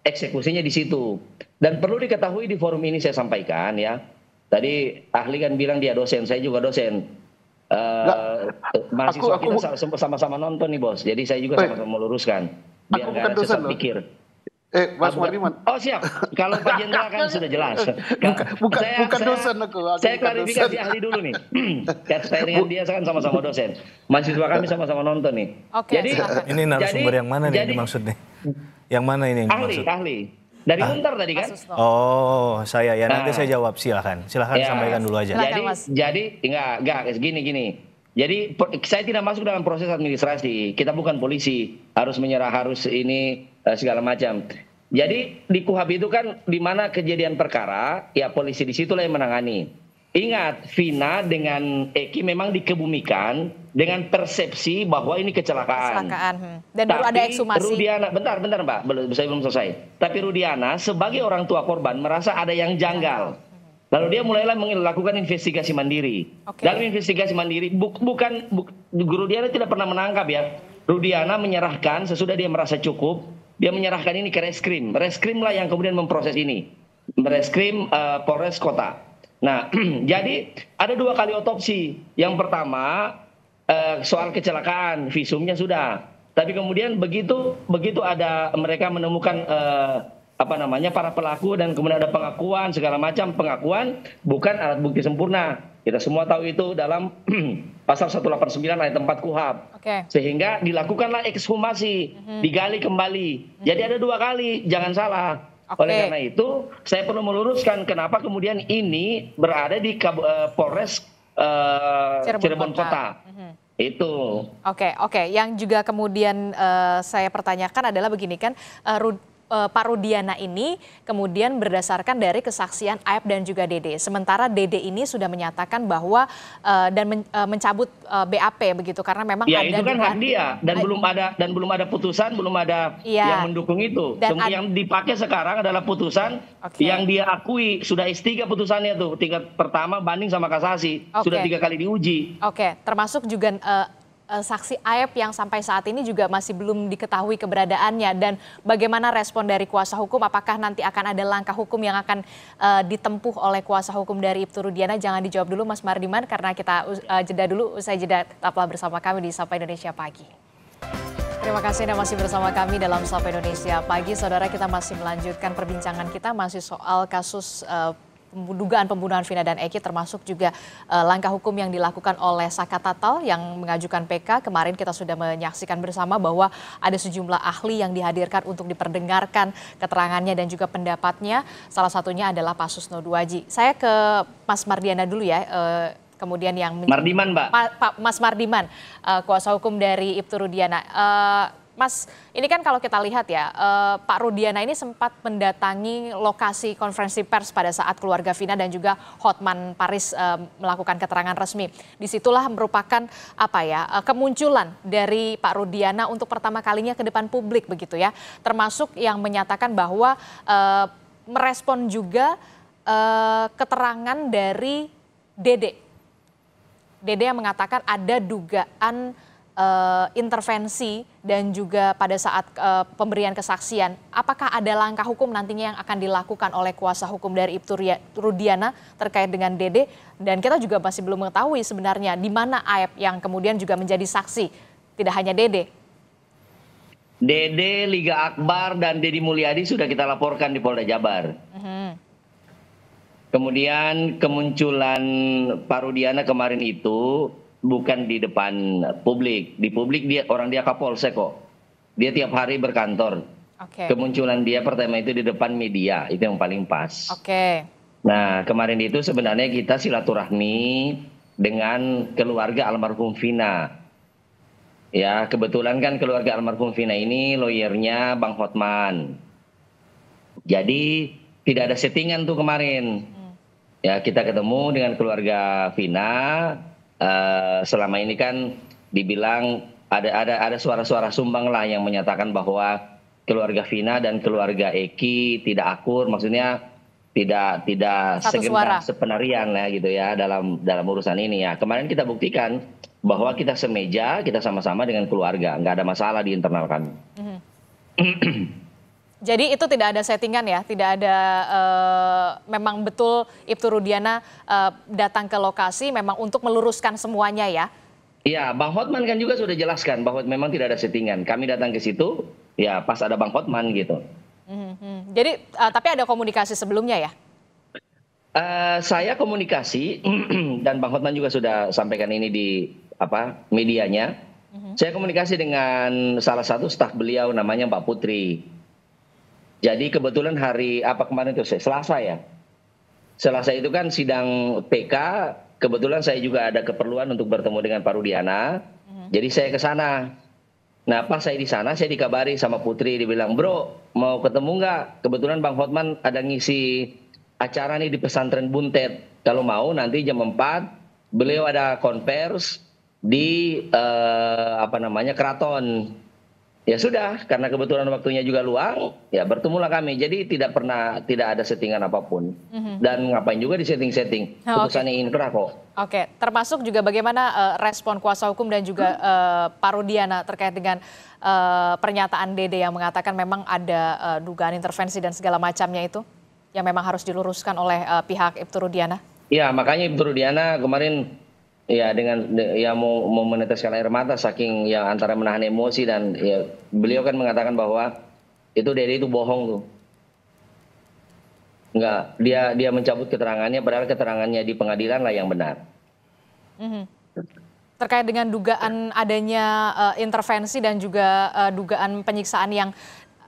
Eksekusinya di situ. Dan perlu diketahui di forum ini saya sampaikan ya. Tadi ahli kan bilang dia dosen, saya juga dosen. Uh, mahasiswa aku, aku, kita sama-sama nonton nih bos, jadi saya juga sama-sama meluruskan biar nggak ada sesat pikir. Eh, Mas Mardiman. Oh siap. Kalau Pak Jenderal kan sudah jelas. Bukan, eh, bukan, saya, bukan dosen aku. aku saya klarifikasi ahli dulu nih. ya, saya dengan dia kan sama-sama dosen. Mahasiswa kami sama-sama nonton nih. Oke. jadi ini narasumber jadi, yang mana nih jadi, yang dimaksud nih? Yang mana ini yang ahli, dimaksud? Ahli, dari ah. Untar tadi kan? Oh, saya ya. Nanti nah. saya jawab. Silahkan, silahkan ya, sampaikan dulu aja. Jadi jadi, mas. jadi enggak, enggak. Gini, gini. Jadi saya tidak masuk dalam proses administrasi. Kita bukan polisi, harus menyerah, harus ini eh, segala macam. Jadi di KUHAP itu kan di mana kejadian perkara, ya polisi di situ lah yang menangani. Ingat, Vina dengan Eki memang dikebumikan dengan persepsi bahwa ini kecelakaan. Kecelakaan. Hmm. Dan Tapi, baru ada ekshumasi. Rudiana, bentar, bentar Mbak, belum saya belum selesai. Tapi Rudiana sebagai orang tua korban merasa ada yang janggal. Lalu dia mulailah melakukan investigasi mandiri. Okay. Dalam investigasi mandiri, bu, bukan bu, Rudiana tidak pernah menangkap ya. Rudiana menyerahkan sesudah dia merasa cukup dia menyerahkan ini ke reskrim. Reskrim lah yang kemudian memproses ini. Reskrim uh, Polres Kota. Nah, jadi ada dua kali otopsi. Yang pertama uh, soal kecelakaan, visumnya sudah. Tapi kemudian begitu begitu ada mereka menemukan uh, apa namanya para pelaku dan kemudian ada pengakuan segala macam pengakuan bukan alat bukti sempurna. Kita semua tahu itu dalam pasal 189 ayat 4 KUHAP. Okay. Sehingga dilakukanlah ekshumasi, mhm. digali kembali. Mhm. Jadi ada dua kali, jangan salah. Okay. Oleh karena itu, saya perlu meluruskan kenapa kemudian ini berada di uh, Polres uh, Cirebon, Cirebon Kota. Kota. Mhm. Itu. Oke, okay, oke. Okay. Yang juga kemudian uh, saya pertanyakan adalah begini kan, uh, uh, eh, Parudiana ini kemudian berdasarkan dari kesaksian Aep dan juga Dede. Sementara Dede ini sudah menyatakan bahwa uh, dan men, uh, mencabut uh, BAP begitu karena memang ya, ada itu kan hak dia dan uh, belum ada dan belum ada putusan, belum ada ya, yang mendukung itu. Dan yang dipakai sekarang adalah putusan okay. yang dia akui sudah S3 putusannya tuh tingkat pertama banding sama kasasi, okay. sudah tiga kali diuji. Oke, okay. termasuk juga uh, Eh, saksi Aep yang sampai saat ini juga masih belum diketahui keberadaannya dan bagaimana respon dari kuasa hukum apakah nanti akan ada langkah hukum yang akan uh, ditempuh oleh kuasa hukum dari Ibtu Rudiana jangan dijawab dulu Mas Mardiman karena kita uh, jeda dulu usai jeda tetaplah bersama kami di Sapa Indonesia Pagi. Terima kasih Anda masih bersama kami dalam Sapa Indonesia Pagi. Saudara kita masih melanjutkan perbincangan kita masih soal kasus uh, dugaan pembunuhan Vina dan Eki termasuk juga uh, langkah hukum yang dilakukan oleh Saka Tatal yang mengajukan PK. Kemarin kita sudah menyaksikan bersama bahwa ada sejumlah ahli yang dihadirkan untuk diperdengarkan keterangannya dan juga pendapatnya. Salah satunya adalah Pak Susno Duaji. Saya ke Mas Mardiana dulu ya. Uh, kemudian yang Mardiman, Mbak. Pa, pa, Mas Mardiman, uh, kuasa hukum dari Ibtu Rudiana. Uh, Mas, ini kan kalau kita lihat ya, eh, Pak Rudiana ini sempat mendatangi lokasi konferensi pers pada saat keluarga Vina dan juga Hotman Paris eh, melakukan keterangan resmi. Disitulah merupakan apa ya eh, kemunculan dari Pak Rudiana untuk pertama kalinya ke depan publik begitu ya, termasuk yang menyatakan bahwa eh, merespon juga eh, keterangan dari Dede. Dede yang mengatakan ada dugaan uh, intervensi dan juga pada saat uh, pemberian kesaksian, apakah ada langkah hukum nantinya yang akan dilakukan oleh kuasa hukum dari Ibtu Rudiana terkait dengan Dede? Dan kita juga masih belum mengetahui sebenarnya di mana Aep yang kemudian juga menjadi saksi, tidak hanya Dede. Dede, Liga Akbar, dan Dedi Mulyadi sudah kita laporkan di Polda Jabar. Mhm. Kemudian kemunculan Pak Parudiana kemarin itu bukan di depan publik. Di publik dia orang dia kapolsek kok. Dia tiap hari berkantor. Okay. Kemunculan dia pertama itu di depan media itu yang paling pas. Oke. Okay. Nah kemarin itu sebenarnya kita silaturahmi dengan keluarga almarhum Vina. Ya kebetulan kan keluarga almarhum Vina ini lawyernya Bang Hotman. Jadi tidak ada settingan tuh kemarin. Hmm. Ya kita ketemu dengan keluarga Vina uh, selama ini kan dibilang ada ada ada suara-suara sumbang lah yang menyatakan bahwa keluarga Vina dan keluarga Eki tidak akur, maksudnya tidak tidak segenap sepenarian lah gitu ya dalam dalam urusan ini ya. Kemarin kita buktikan bahwa kita semeja, kita sama-sama dengan keluarga, nggak ada masalah di internal kami. Mm -hmm. Jadi itu tidak ada settingan ya, tidak ada uh, memang betul Ibtu Rudiana uh, datang ke lokasi memang untuk meluruskan semuanya ya. Iya, Bang Hotman kan juga sudah jelaskan bahwa memang tidak ada settingan. Kami datang ke situ, ya pas ada Bang Hotman gitu. Mm -hmm. Jadi uh, tapi ada komunikasi sebelumnya ya? Uh, saya komunikasi dan Bang Hotman juga sudah sampaikan ini di apa medianya. Mm -hmm. Saya komunikasi dengan salah satu staf beliau namanya Mbak Putri. Jadi kebetulan hari apa kemarin itu saya Selasa ya. Selasa itu kan sidang PK, kebetulan saya juga ada keperluan untuk bertemu dengan Pak Rudiana. Mm-hmm. Jadi saya ke sana. Nah pas saya di sana, saya dikabari sama Putri, dibilang, bro mau ketemu nggak? Kebetulan Bang Hotman ada ngisi acara nih di pesantren Buntet. Kalau mau nanti jam 4, beliau ada konvers di eh, apa namanya keraton ya sudah karena kebetulan waktunya juga luang ya bertemulah kami jadi tidak pernah tidak ada settingan apapun mm-hmm. dan ngapain juga di setting-setting oh, keputusannya okay. inkrah kok oke okay. termasuk juga bagaimana uh, respon kuasa hukum dan juga uh, hmm. eh, Parodiana terkait dengan uh, pernyataan Dede yang mengatakan memang ada uh, dugaan intervensi dan segala macamnya itu yang memang harus diluruskan oleh uh, pihak Ibturudiana Rudiana ya makanya Ibturudiana Rudiana kemarin ya dengan ya mau, mau meneteskan air mata saking ya antara menahan emosi dan ya beliau kan mengatakan bahwa itu dede itu bohong tuh. Enggak, dia dia mencabut keterangannya padahal keterangannya di pengadilan lah yang benar. Mm -hmm. Terkait dengan dugaan adanya uh, intervensi dan juga uh, dugaan penyiksaan yang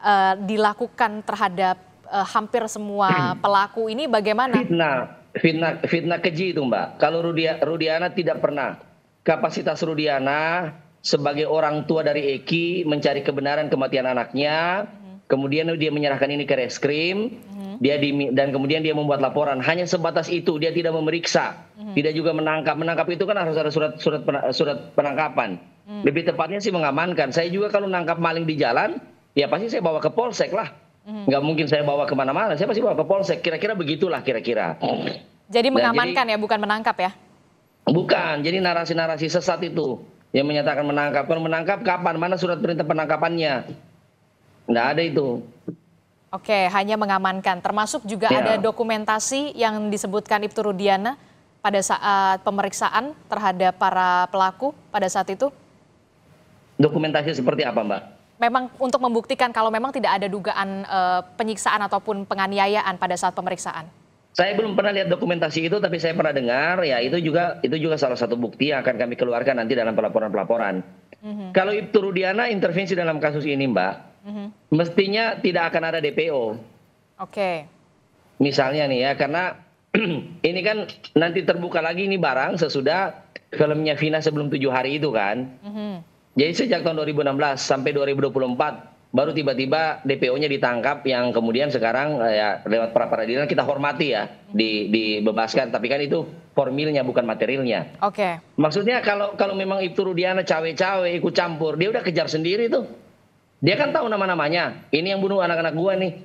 uh, dilakukan terhadap uh, hampir semua pelaku ini bagaimana? Fitnah Fitnah fitnah keji itu Mbak. Kalau Rudia, Rudiana tidak pernah. Kapasitas Rudiana sebagai orang tua dari Eki mencari kebenaran kematian anaknya, hmm. kemudian dia menyerahkan ini ke reskrim, hmm. dia di, dan kemudian dia membuat laporan. Hanya sebatas itu, dia tidak memeriksa, hmm. tidak juga menangkap. Menangkap itu kan harus ada surat surat surat penangkapan. Hmm. Lebih tepatnya sih mengamankan. Saya juga kalau nangkap maling di jalan, ya pasti saya bawa ke polsek lah Hmm. nggak mungkin saya bawa kemana-mana saya pasti bawa ke polsek kira-kira begitulah kira-kira jadi nah, mengamankan jadi, ya bukan menangkap ya bukan jadi narasi-narasi sesat itu yang menyatakan menangkap kalau menangkap kapan mana surat perintah penangkapannya nggak ada itu Oke, hanya mengamankan. Termasuk juga ya. ada dokumentasi yang disebutkan Ibtu Rudiana pada saat pemeriksaan terhadap para pelaku pada saat itu? Dokumentasi seperti apa, Mbak? memang untuk membuktikan kalau memang tidak ada dugaan uh, penyiksaan ataupun penganiayaan pada saat pemeriksaan. Saya belum pernah lihat dokumentasi itu, tapi saya pernah dengar. Ya itu juga itu juga salah satu bukti yang akan kami keluarkan nanti dalam pelaporan-pelaporan. Mm-hmm. Kalau Ibtu Rudiana intervensi dalam kasus ini, Mbak, mm-hmm. mestinya tidak akan ada DPO. Oke. Okay. Misalnya nih ya, karena ini kan nanti terbuka lagi ini barang sesudah filmnya Vina sebelum tujuh hari itu kan. Mm-hmm. Jadi sejak tahun 2016 sampai 2024 baru tiba-tiba DPO-nya ditangkap yang kemudian sekarang eh, ya lewat pra peradilan kita hormati ya di dibebaskan tapi kan itu formilnya bukan materialnya. Oke. Okay. Maksudnya kalau kalau memang itu Rudiana cawe-cawe ikut campur dia udah kejar sendiri tuh. Dia kan tahu nama-namanya. Ini yang bunuh anak-anak gua nih.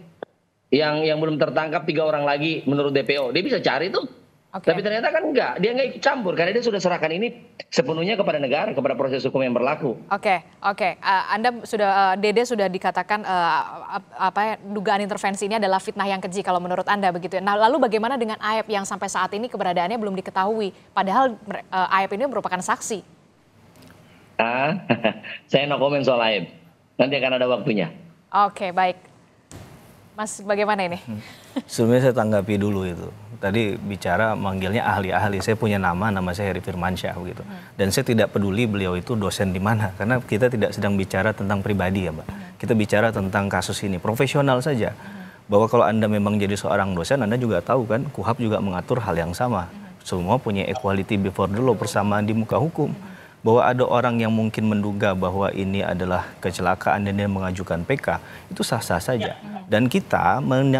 Yang yang belum tertangkap tiga orang lagi menurut DPO. Dia bisa cari tuh Okay. Tapi ternyata kan enggak, dia enggak ikut campur karena dia sudah serahkan ini sepenuhnya kepada negara, kepada proses hukum yang berlaku. Oke, okay, oke. Okay. Uh, eh, Anda sudah, uh, Dede sudah dikatakan uh, apa ya, dugaan intervensi ini adalah fitnah yang keji kalau menurut Anda begitu. Ya. Nah, lalu bagaimana dengan Aep yang sampai saat ini keberadaannya belum diketahui, padahal uh, Aep ini merupakan saksi. Ah, saya no komen soal Aep. Nanti akan ada waktunya. Oke, okay, baik. Mas, bagaimana ini? Hmm. Sebenarnya saya tanggapi dulu itu. Tadi bicara manggilnya ahli-ahli. Saya punya nama, nama saya Heri Firmansyah gitu. Dan saya tidak peduli beliau itu dosen di mana, karena kita tidak sedang bicara tentang pribadi ya, Mbak. Hmm. Kita bicara tentang kasus ini, profesional saja. Bahwa kalau Anda memang jadi seorang dosen, Anda juga tahu kan, KUHAP juga mengatur hal yang sama. Semua punya equality before the law, persamaan di muka hukum bahwa ada orang yang mungkin menduga bahwa ini adalah kecelakaan dan dia mengajukan PK, itu sah-sah saja. Ya, dan kita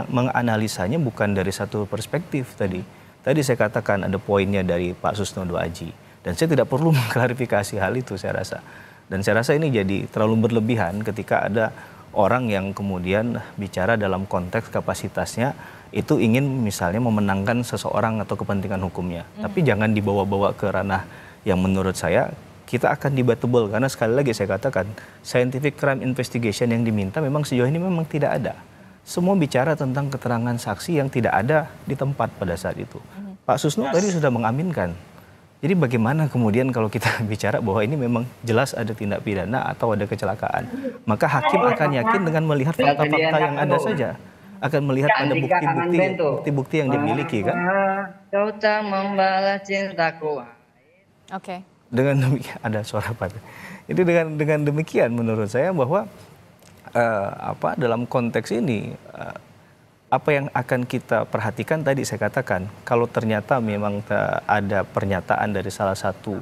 menganalisanya bukan dari satu perspektif tadi. Tadi saya katakan ada poinnya dari Pak Susno Aji. Dan saya tidak perlu mengklarifikasi hal itu saya rasa. Dan saya rasa ini jadi terlalu berlebihan ketika ada orang yang kemudian bicara dalam konteks kapasitasnya itu ingin misalnya memenangkan seseorang atau kepentingan hukumnya. Hmm. Tapi jangan dibawa-bawa ke ranah yang menurut saya kita akan debatable karena sekali lagi saya katakan scientific crime investigation yang diminta memang sejauh ini memang tidak ada. Semua bicara tentang keterangan saksi yang tidak ada di tempat pada saat itu. Hmm. Pak Susno yes. tadi sudah mengaminkan. Jadi bagaimana kemudian kalau kita bicara bahwa ini memang jelas ada tindak pidana atau ada kecelakaan, maka hakim iya. akan yakin dengan melihat iya, fakta-fakta yang ada saja akan melihat ada bukti-bukti bukti-bukti yang dimiliki kan. Oke. Okay dengan demikian ada suara apa? Itu dengan dengan demikian menurut saya bahwa uh, apa dalam konteks ini uh, apa yang akan kita perhatikan tadi saya katakan kalau ternyata memang ada pernyataan dari salah satu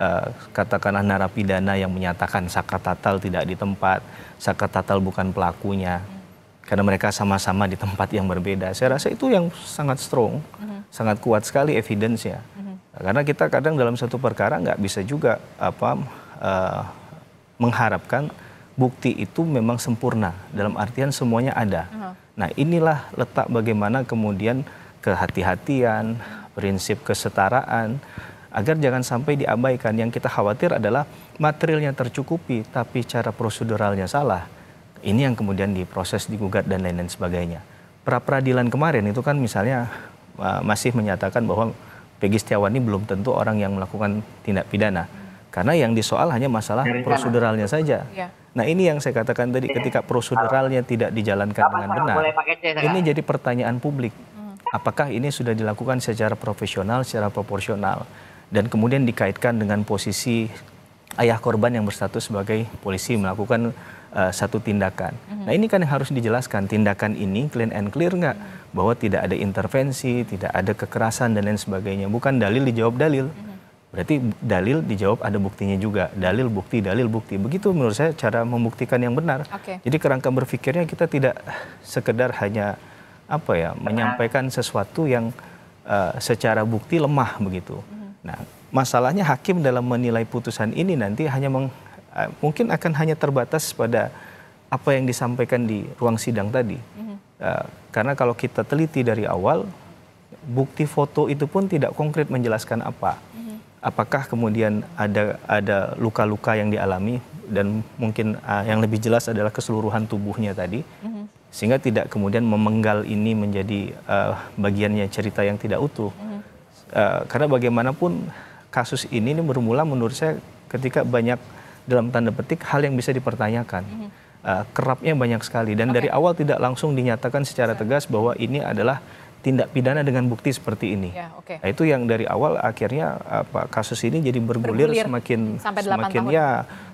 uh, katakanlah narapidana yang menyatakan saka tatal tidak di tempat saka tatal bukan pelakunya karena mereka sama-sama di tempat yang berbeda saya rasa itu yang sangat strong mm-hmm. sangat kuat sekali evidence-nya mm-hmm. Karena kita kadang dalam satu perkara nggak bisa juga apa uh, mengharapkan bukti itu memang sempurna dalam artian semuanya ada. Uh -huh. Nah, inilah letak bagaimana kemudian kehati-hatian, prinsip kesetaraan agar jangan sampai diabaikan. Yang kita khawatir adalah materialnya tercukupi tapi cara proseduralnya salah. Ini yang kemudian diproses, digugat dan lain-lain sebagainya. Pra peradilan kemarin itu kan misalnya eh, masih menyatakan bahwa Pegi Setiawan ini belum tentu orang yang melakukan tindak pidana. Karena yang disoal hanya masalah proseduralnya saja. Iya. Nah ini yang saya katakan tadi iya. ketika proseduralnya tidak dijalankan dengan benar, ini jadi pertanyaan publik. Hmm. Apakah ini sudah dilakukan secara profesional, secara proporsional, dan kemudian dikaitkan dengan posisi ayah korban yang berstatus sebagai polisi melakukan uh, satu tindakan. Hmm. Nah ini kan yang harus dijelaskan tindakan ini clean and clear nggak? bahwa tidak ada intervensi, tidak ada kekerasan dan lain sebagainya. Bukan dalil dijawab dalil. Mm-hmm. Berarti dalil dijawab ada buktinya juga. Dalil bukti, dalil bukti. Begitu menurut saya cara membuktikan yang benar. Okay. Jadi kerangka berpikirnya kita tidak sekedar hanya apa ya, menyampaikan sesuatu yang uh, secara bukti lemah begitu. Mm-hmm. Nah, masalahnya hakim dalam menilai putusan ini nanti hanya meng, uh, mungkin akan hanya terbatas pada apa yang disampaikan di ruang sidang tadi. Mm-hmm. Ya, karena kalau kita teliti dari awal, bukti foto itu pun tidak konkret menjelaskan apa. Mhm. Apakah kemudian ada ada luka-luka yang dialami dan mungkin uh, yang lebih jelas adalah keseluruhan tubuhnya tadi, mhm. sehingga tidak kemudian memenggal ini menjadi uh, bagiannya cerita yang tidak utuh. Uh, karena bagaimanapun kasus ini ini bermula menurut saya ketika banyak dalam tanda petik hal yang bisa dipertanyakan. Mm -hmm uh, kerapnya banyak sekali dan okay. dari awal tidak langsung dinyatakan secara iya. tegas bahwa ini adalah tindak pidana dengan bukti seperti ini. Ya, okay. nah, itu yang dari awal akhirnya apa kasus ini jadi bergulir, bergulir semakin semakin tahun. ya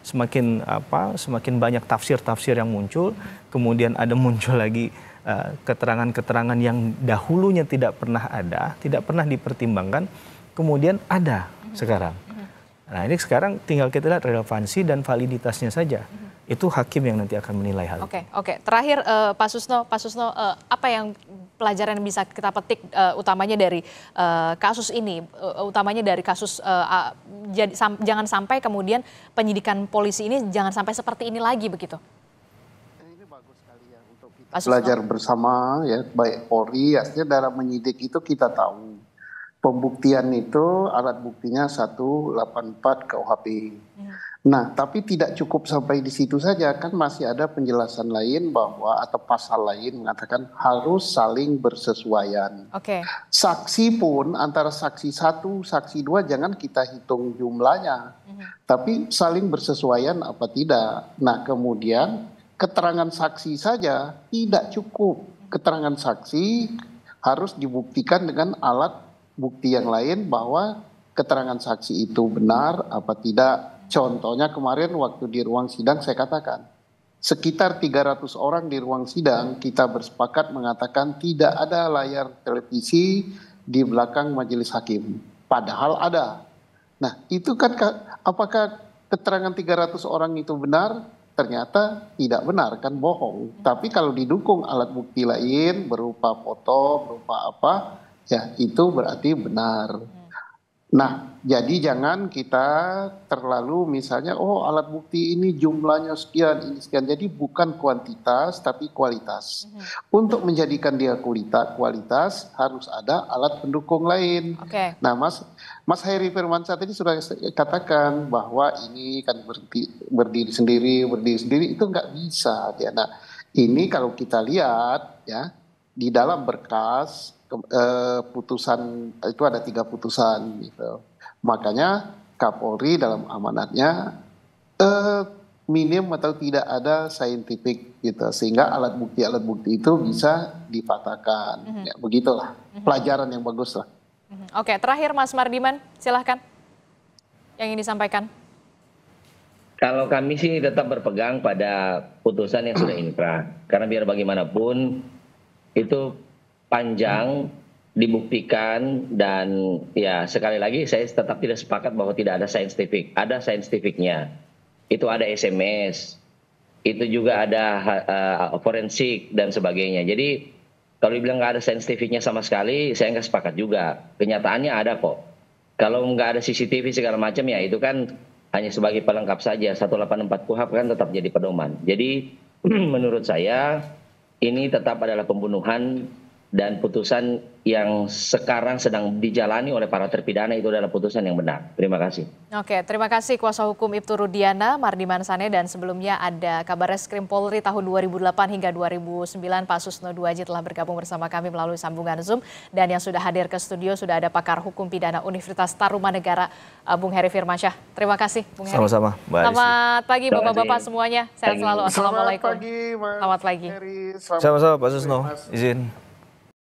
semakin apa semakin banyak tafsir-tafsir yang muncul, kemudian ada muncul lagi eh, keterangan-keterangan uh, yang dahulunya tidak pernah ada, tidak pernah dipertimbangkan, kemudian ada -hmm. sekarang. -hmm. Nah, ini sekarang tinggal kita lihat relevansi dan validitasnya saja. -hmm itu hakim yang nanti akan menilai hal okay, itu. Oke, okay. oke. Terakhir uh, Pak Susno, Pak Susno uh, apa yang pelajaran yang bisa kita petik uh, utamanya dari uh, kasus ini, uh, utamanya dari kasus uh, uh, jadi, sam, jangan sampai kemudian penyidikan polisi ini jangan sampai seperti ini lagi begitu. Ini bagus sekali ya untuk kita Pak belajar bersama ya baik Polri artinya dalam menyidik itu kita tahu pembuktian itu alat buktinya 184 KUHP. Hmm Nah, tapi tidak cukup sampai di situ saja, kan masih ada penjelasan lain bahwa atau pasal lain mengatakan harus saling bersesuaian. Oke. Okay. Saksi pun antara saksi satu, saksi dua jangan kita hitung jumlahnya, mm-hmm. tapi saling bersesuaian apa tidak. Nah, kemudian keterangan saksi saja tidak cukup. Keterangan saksi harus dibuktikan dengan alat bukti yang lain bahwa keterangan saksi itu benar apa tidak Contohnya kemarin waktu di ruang sidang saya katakan, sekitar 300 orang di ruang sidang kita bersepakat mengatakan tidak ada layar televisi di belakang majelis hakim. Padahal ada. Nah, itu kan apakah keterangan 300 orang itu benar? Ternyata tidak benar kan bohong. Tapi kalau didukung alat bukti lain berupa foto, berupa apa, ya itu berarti benar. Nah, jadi jangan kita terlalu misalnya oh alat bukti ini jumlahnya sekian ini sekian. Jadi bukan kuantitas tapi kualitas. Mm -hmm. Untuk menjadikan dia kualita, kualitas harus ada alat pendukung lain. Okay. Nah, Mas Mas Heri Firmansyah tadi sudah katakan bahwa ini kan berdi, berdiri sendiri, berdiri sendiri itu nggak bisa ya. Nah, ini kalau kita lihat ya di dalam berkas eh, putusan itu ada tiga putusan gitu. Makanya Kapolri dalam amanatnya eh, minim atau tidak ada saintifik gitu sehingga alat bukti alat bukti itu hmm. bisa dipatahkan. Mm-hmm. Ya, begitulah mm-hmm. pelajaran yang bagus lah. hmm Oke, terakhir Mas Mardiman, silahkan yang ingin disampaikan. Kalau kami sih tetap berpegang pada putusan yang sudah inkrah, karena biar bagaimanapun itu panjang dibuktikan dan ya sekali lagi saya tetap tidak sepakat bahwa tidak ada saintifik. Ada saintifiknya. Itu ada SMS. Itu juga ada uh, forensik dan sebagainya. Jadi kalau dibilang nggak ada saintifiknya sama sekali, saya nggak sepakat juga. Kenyataannya ada kok. Kalau nggak ada CCTV segala macam ya itu kan hanya sebagai pelengkap saja 184 KUHP kan tetap jadi pedoman. Jadi menurut saya ini tetap adalah pembunuhan dan putusan yang sekarang sedang dijalani oleh para terpidana itu adalah putusan yang benar. Terima kasih. Oke, terima kasih kuasa hukum Ibtu Rudiana, Mardiman Mansane, dan sebelumnya ada kabar reskrim Polri tahun 2008 hingga 2009 Pak Susno Duaji telah bergabung bersama kami melalui sambungan Zoom dan yang sudah hadir ke studio sudah ada pakar hukum pidana Universitas Tarumanegara eh, Bung Heri Firmansyah. Terima kasih Bung Heri. Sama-sama. Selamat pagi Bapak-bapak semuanya. Sehat selalu. Assalamualaikum. Selamat pagi. Mas Selamat pagi. Sama-sama Pak Susno. Izin.